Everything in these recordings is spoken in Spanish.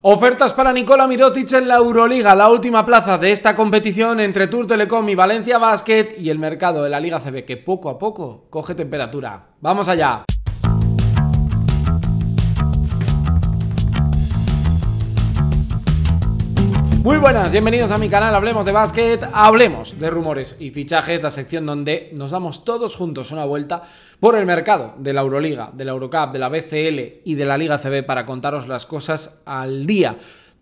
Ofertas para Nicola Mirotic en la Euroliga, la última plaza de esta competición entre Tour Telecom y Valencia Basket y el mercado de la Liga CB que poco a poco coge temperatura. ¡Vamos allá! Muy buenas, bienvenidos a mi canal Hablemos de Básquet, hablemos de rumores y fichajes, la sección donde nos damos todos juntos una vuelta por el mercado de la Euroliga, de la Eurocup, de la BCL y de la Liga CB para contaros las cosas al día.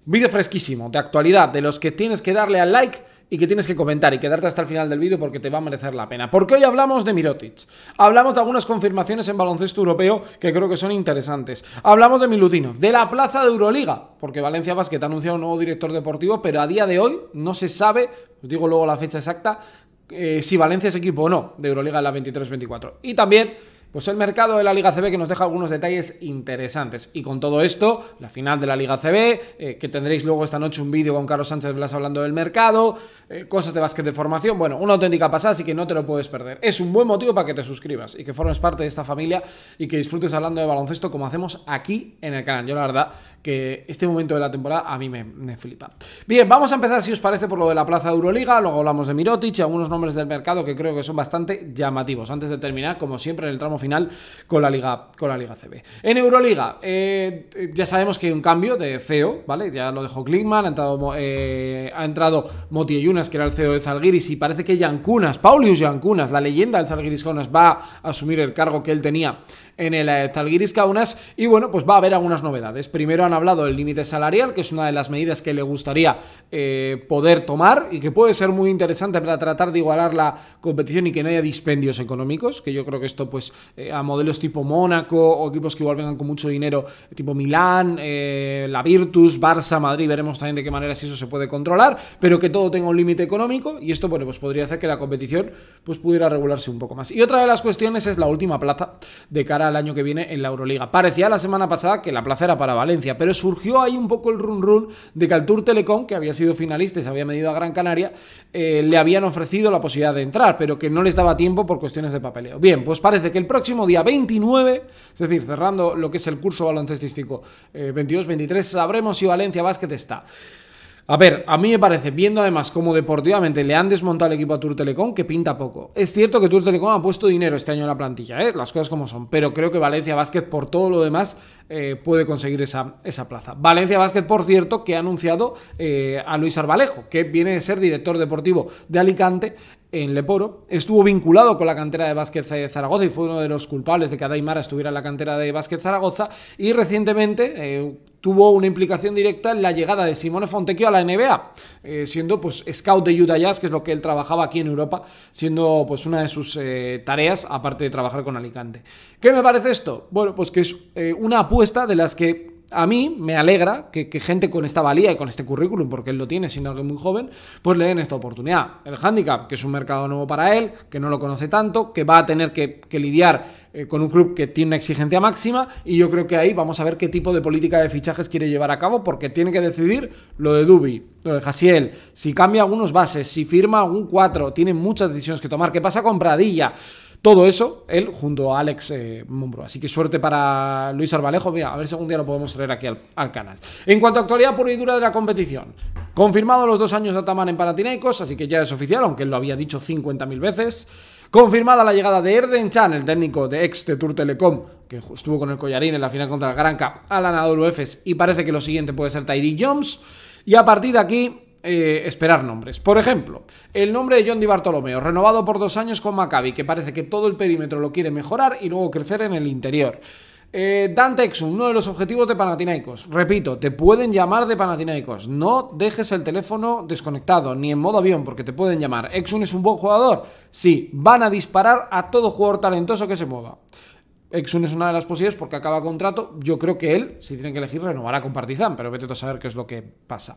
Vídeo fresquísimo, de actualidad, de los que tienes que darle al like y que tienes que comentar y quedarte hasta el final del vídeo porque te va a merecer la pena. Porque hoy hablamos de Mirotic, hablamos de algunas confirmaciones en baloncesto europeo que creo que son interesantes, hablamos de Milutinov, de la plaza de Euroliga, porque Valencia Basket ha anunciado un nuevo director deportivo, pero a día de hoy no se sabe, os digo luego la fecha exacta, eh, si Valencia es equipo o no de Euroliga en la 23-24. Y también pues el mercado de la Liga CB que nos deja algunos detalles interesantes. Y con todo esto, la final de la Liga CB, eh, que tendréis luego esta noche un vídeo con Carlos Sánchez Blas hablando del mercado, eh, cosas de básquet de formación, bueno, una auténtica pasada, así que no te lo puedes perder. Es un buen motivo para que te suscribas y que formes parte de esta familia y que disfrutes hablando de baloncesto como hacemos aquí en el canal. Yo la verdad que este momento de la temporada a mí me, me flipa. Bien, vamos a empezar, si os parece, por lo de la plaza de Euroliga, luego hablamos de Mirotic y algunos nombres del mercado que creo que son bastante llamativos. Antes de terminar, como siempre, en el tramo final final con la Liga, con la Liga CB. En Euroliga, eh, ya sabemos que hay un cambio de CEO, ¿vale? Ya lo dejó Klickman, ha entrado, eh, Moti Yunas, que era el CEO de Zalgiris, y parece que yancunas Paulius yancunas la leyenda del Zalgiris Kaunas, va a asumir el cargo que él tenía en el eh, Zalgiris Kaunas. Y bueno, pues va a haber algunas novedades. Primero han hablado del límite salarial, que es una de las medidas que le gustaría eh, poder tomar y que puede ser muy interesante para tratar de igualar la competición y que no haya dispendios económicos, que yo creo que esto pues eh, a modelos tipo Mónaco o equipos que igual vengan con mucho dinero, tipo Milán, eh, la Virtus, Barça, Madrid, veremos también de qué manera si eso se puede controlar, pero que todo tenga un límite económico y esto, bueno, pues podría hacer que la competición pues pudiera regularse un poco más. Y otra de las cuestiones es la última plaza de cara al año que viene en la Euroliga. Parecía la semana pasada que la plaza era para Valencia, pero surgió ahí un poco el run run de que al Tour Telecom, que había sido finalista y se había medido a Gran Canaria, eh, le habían ofrecido la posibilidad de entrar, pero que no les daba tiempo por cuestiones de papeleo. Bien, pues parece que el próximo día 29, es decir, cerrando lo que es el curso baloncestístico 22-23, eh, sabremos si Valencia Basket está. A ver, a mí me parece, viendo además cómo deportivamente le han desmontado el equipo a Tour Telecom, que pinta poco. Es cierto que Tour Telecom ha puesto dinero este año en la plantilla, ¿eh? las cosas como son, pero creo que Valencia Basket, por todo lo demás, eh, puede conseguir esa, esa, plaza. Valencia Basket, por cierto, que ha anunciado a Luis Arbalejo, que viene de ser director deportivo de Alicante en Leporo, estuvo vinculado con la cantera de básquet de Zaragoza y fue uno de los culpables de que Daimara estuviera en la cantera de básquet Zaragoza y recientemente eh, tuvo una implicación directa en la llegada de Simone Fontecchio a la NBA, eh, siendo pues scout de Utah Jazz, que es lo que él trabajaba aquí en Europa, siendo pues una de sus eh, tareas, aparte de trabajar con Alicante. ¿Qué me parece esto? Bueno, pues que es una apuesta de las que a mí me alegra que, gente con esta valía y con este currículum, porque él lo tiene siendo alguien muy joven, pues le den esta oportunidad. El handicap, que es un mercado nuevo para él, que no lo conoce tanto, que va a tener que, lidiar eh, con un club que tiene una exigencia máxima, y yo creo que ahí vamos a ver qué tipo de política de fichajes quiere llevar a cabo, porque tiene que decidir lo de Dubi, lo de Jasiel, si cambia algunos bases, si firma un 4, tiene muchas decisiones que tomar. ¿Qué pasa con Pradilla? Todo eso, él junto a Alex eh, Mumbro. Así que suerte para Luis Arbalejo. Mira, a ver si algún día lo podemos traer aquí al, canal. En cuanto a actualidad por y dura de la competición, confirmado los dos años de Ataman en Panathinaikos, así que ya es oficial, aunque él lo había dicho 50.000 veces. Confirmada la llegada de Erden Chan, el técnico de ex de Tour Telecom, que estuvo con el collarín en la final contra el Granca, a la los y parece que lo siguiente puede ser Tyree Jones. Y a partir de aquí, eh, esperar nombres. Por ejemplo, el nombre de John Di Bartolomeo, renovado por dos años con Maccabi, que parece que todo el perímetro lo quiere mejorar y luego crecer en el interior. Eh, Dante Exum, uno de los objetivos de Panathinaikos. Repito, te pueden llamar de Panathinaikos. No dejes el teléfono desconectado, ni en modo avión, porque te pueden llamar. Exum es un buen jugador. Sí, van a disparar a todo jugador talentoso que se mueva. Exxon es una de las posibles porque acaba contrato. Yo creo que él, si tienen que elegir, renovará con Partizan, pero vete a saber qué es lo que pasa.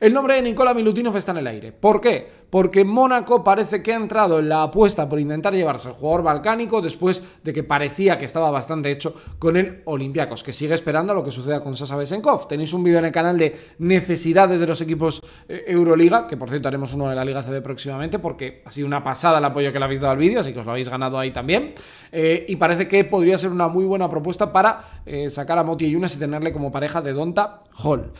El nombre de Nicola Milutinov está en el aire. ¿Por qué? Porque Mónaco parece que ha entrado en la apuesta por intentar llevarse al jugador balcánico después de que parecía que estaba bastante hecho con el Olympiacos, que sigue esperando a lo que suceda con Sasa Besenkov. Tenéis un vídeo en el canal de necesidades de los equipos eh, Euroliga, que por cierto haremos uno de la Liga CB próximamente, porque ha sido una pasada el apoyo que le habéis dado al vídeo, así que os lo habéis ganado ahí también. Eh, y parece que podría ser una muy buena propuesta para eh, sacar a Moti y Yunas y tenerle como pareja de Donta Hall.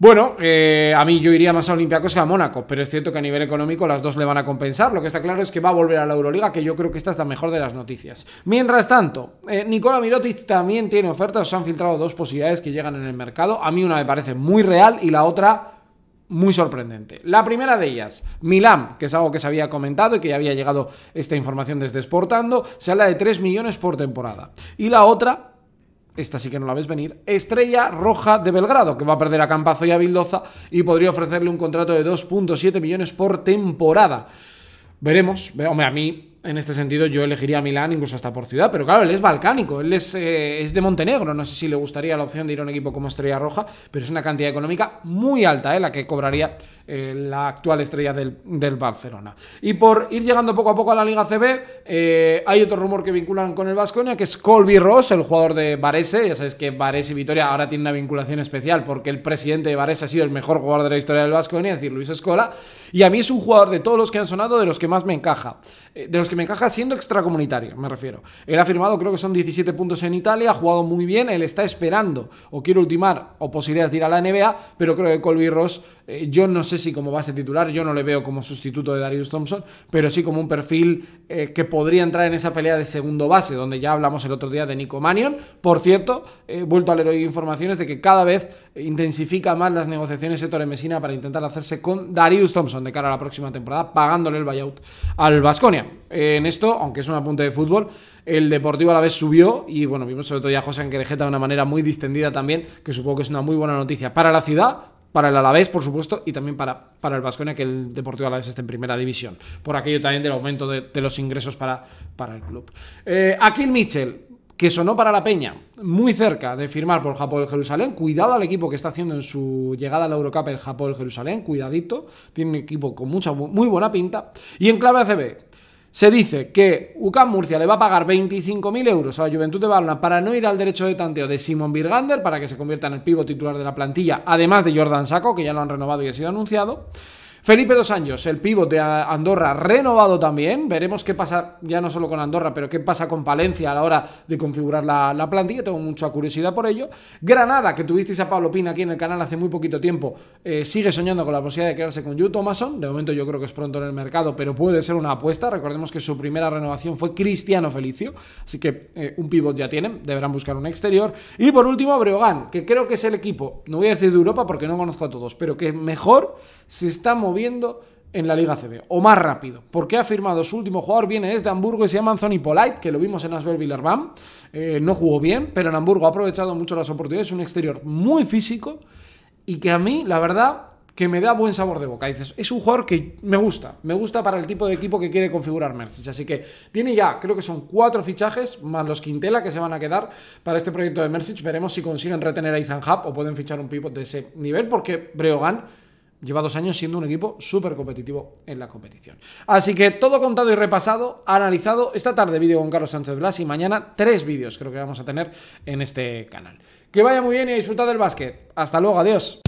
Bueno, eh, a mí yo iría más a Olympiacos que a Mónaco, pero es cierto que a nivel económico las dos le van a compensar. Lo que está claro es que va a volver a la Euroliga, que yo creo que esta es la mejor de las noticias. Mientras tanto, eh, Nicola Mirotic también tiene ofertas. Se han filtrado dos posibilidades que llegan en el mercado. A mí una me parece muy real y la otra muy sorprendente. La primera de ellas, Milán, que es algo que se había comentado y que ya había llegado esta información desde Exportando, se habla de 3 millones por temporada. Y la otra, esta sí que no la ves venir, Estrella Roja de Belgrado, que va a perder a Campazo y a Vildoza y podría ofrecerle un contrato de 2.7 millones por temporada. Veremos, hombre, a mí en este sentido, yo elegiría a Milán incluso hasta por ciudad, pero claro, él es balcánico, él eh, es, de Montenegro. No sé si le gustaría la opción de ir a un equipo como Estrella Roja, pero es una cantidad económica muy alta eh, la que cobraría eh, la actual estrella del, del, Barcelona. Y por ir llegando poco a poco a la Liga CB, eh, hay otro rumor que vinculan con el Vasconia, que es Colby Ross, el jugador de Varese. Ya sabes que Varese y Vitoria ahora tienen una vinculación especial porque el presidente de Varese ha sido el mejor jugador de la historia del Vasconia, es decir, Luis Escola. Y a mí es un jugador de todos los que han sonado de los que más me encaja, de los que me encaja siendo extracomunitario, me refiero. Él ha firmado, creo que son 17 puntos en Italia, ha jugado muy bien, él está esperando o quiere ultimar o posibilidades de ir a la NBA, pero creo que Colby Ross, eh, yo no sé si como base titular, yo no le veo como sustituto de Darius Thompson, pero sí como un perfil eh, que podría entrar en esa pelea de segundo base, donde ya hablamos el otro día de Nico Manion. Por cierto, he vuelto a leer hoy informaciones de que cada vez intensifica más las negociaciones Héctor Messina para intentar hacerse con Darius Thompson de cara a la próxima temporada, pagándole el buyout al Vasconia en esto, aunque es un apunte de fútbol. El Deportivo a la vez subió y bueno, vimos sobre todo ya a José Anquerejeta de una manera muy distendida también, que supongo que es una muy buena noticia para la ciudad, para el Alavés, por supuesto, y también para, para el Vasconia, que el Deportivo Alavés esté en primera división, por aquello también del aumento de, los ingresos para, para el club. Eh, Mitchell, que sonó para la Peña, muy cerca de firmar por Japón de Jerusalén. Cuidado al equipo que está haciendo en su llegada a la Eurocup el Japón Jerusalén, cuidadito, tiene un equipo con mucha, muy buena pinta. Y en clave ACB, se dice que UCAM Murcia le va a pagar 25.000 euros a la Juventud de Barna para no ir al derecho de tanteo de Simón Birgander para que se convierta en el pivo titular de la plantilla, además de Jordan Saco, que ya lo han renovado y ha sido anunciado. Felipe Dos Años, el pívot de Andorra, renovado también. Veremos qué pasa, ya no solo con Andorra, pero qué pasa con Palencia a la hora de configurar la, plantilla. Tengo mucha curiosidad por ello. Granada, que tuvisteis a Pablo Pina aquí en el canal hace muy poquito tiempo, eh, sigue soñando con la posibilidad de quedarse con Yuto Thomason. De momento yo creo que es pronto en el mercado, pero puede ser una apuesta. Recordemos que su primera renovación fue Cristiano Felicio, así que eh, un pívot ya tienen, deberán buscar un exterior. Y por último, Breogán, que creo que es el equipo, no voy a decir de Europa porque no conozco a todos, pero que mejor si estamos viendo en la Liga CB, o más rápido, porque ha firmado su último jugador, viene desde Hamburgo y se llama Anthony Polite, que lo vimos en Asbel Villarban, eh, no jugó bien, pero en Hamburgo ha aprovechado mucho las oportunidades, un exterior muy físico y que a mí, la verdad, que me da buen sabor de boca. Dices, es un jugador que me gusta, me gusta para el tipo de equipo que quiere configurar Mercedes. Así que tiene ya, creo que son cuatro fichajes, más los Quintela que se van a quedar para este proyecto de Mercedes. Veremos si consiguen retener a Ethan Hub o pueden fichar un pivot de ese nivel, porque Breogán Lleva dos años siendo un equipo súper competitivo en la competición. Así que todo contado y repasado, analizado. Esta tarde vídeo con Carlos Sánchez Blas y mañana tres vídeos creo que vamos a tener en este canal. Que vaya muy bien y disfrutad del básquet. Hasta luego, adiós.